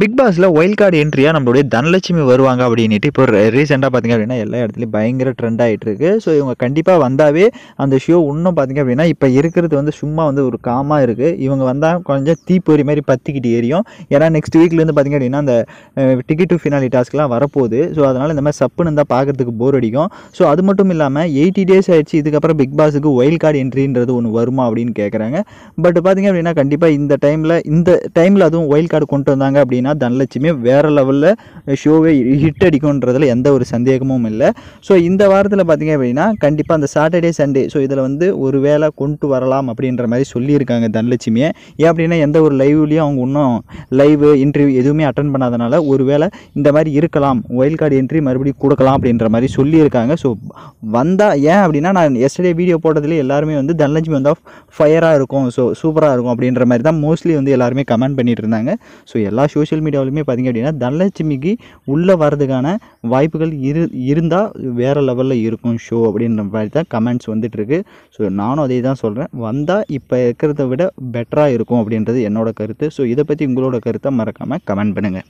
big பாஸில் while card என்ட்ரியாக நம்மளுடைய தனலட்சுமி வருவாங்க அப்படின்ட்டு இப்போ ரீசெண்டாக பார்த்திங்க அப்படின்னா எல்லா இடத்துலையும் பயங்கர ட்ரெண்ட் ஆகிட்டு இருக்குது ஸோ இவங்க கண்டிப்பாக வந்தாவே அந்த ஷோ இன்னும் பார்த்திங்க அப்படின்னா இப்போ இருக்கிறது வந்து சும்மா வந்து ஒரு காமாக இருக்குது இவங்க வந்தால் கொஞ்சம் தீப்பொறி மாதிரி பற்றிக்கிட்டு ஏறியும் ஏன்னா நெக்ஸ்ட் வீக்லேருந்து பார்த்திங்க அப்படின்னா அந்த டிக்கெட் டு ஃபினாலி டாஸ்க்லாம் வரப்போகுது ஸோ அதனால் இந்த மாதிரி சப்புன்னு இருந்தால் பார்க்குறதுக்கு போர் அடிக்கும் ஸோ அது மட்டும் இல்லாமல் எயிட்டி டேஸ் ஆயிடுச்சு இதுக்கப்புறம் பிக் பாஸுக்கு ஒயில் கார்டு என்ட்ரின்றது ஒன்று வருமா அப்படின்னு கேட்குறாங்க பட் பார்த்திங்க அப்படின்னா கண்டிப்பாக இந்த டைமில் இந்த டைமில் அதுவும் ஒயில் கார்டு கொண்டு வந்தாங்க அப்படின்னு அப்படின்னா தனலட்சுமி வேறு லெவலில் ஷோவை ஹிட் அடிக்கும்ன்றதுல எந்த ஒரு சந்தேகமும் இல்லை ஸோ இந்த வாரத்தில் பார்த்திங்க அப்படின்னா கண்டிப்பாக அந்த சாட்டர்டே சண்டே ஸோ இதில் வந்து ஒரு வேளை கொண்டு வரலாம் அப்படின்ற மாதிரி சொல்லியிருக்காங்க தனலட்சுமியை ஏன் அப்படின்னா எந்த ஒரு லைவ்லேயும் அவங்க இன்னும் லைவ் இன்டர்வியூ எதுவுமே அட்டன் பண்ணாதனால ஒரு வேளை இந்த மாதிரி இருக்கலாம் ஒயில் கார்டு என்ட்ரி மறுபடியும் கொடுக்கலாம் அப்படின்ற மாதிரி சொல்லியிருக்காங்க ஸோ வந்தால் ஏன் அப்படின்னா நான் எஸ்டர்டே வீடியோ போட்டதுலேயே எல்லாருமே வந்து தனலட்சுமி வந்தால் ஃபயராக இருக்கும் ஸோ சூப்பராக இருக்கும் அப்படின்ற மாதிரி தான் மோஸ்ட்லி வந்து எல்லாருமே கமெண்ட் பண்ணிட்டு இருந்தாங்க ஸோ எல்லா ஷோஸ் சோஷியல் மீடியாவிலுமே பார்த்திங்க அப்படின்னா தனலட்சுமிக்கு உள்ளே வரதுக்கான வாய்ப்புகள் இரு இருந்தால் வேறு லெவலில் இருக்கும் ஷோ அப்படின்ற மாதிரி தான் கமெண்ட்ஸ் வந்துட்டுருக்கு ஸோ நானும் அதே தான் சொல்கிறேன் வந்தால் இப்போ இருக்கிறத விட பெட்டராக இருக்கும் அப்படின்றது என்னோடய கருத்து ஸோ இதை பற்றி உங்களோட கருத்தை மறக்காமல் கமெண்ட் பண்ணுங்கள்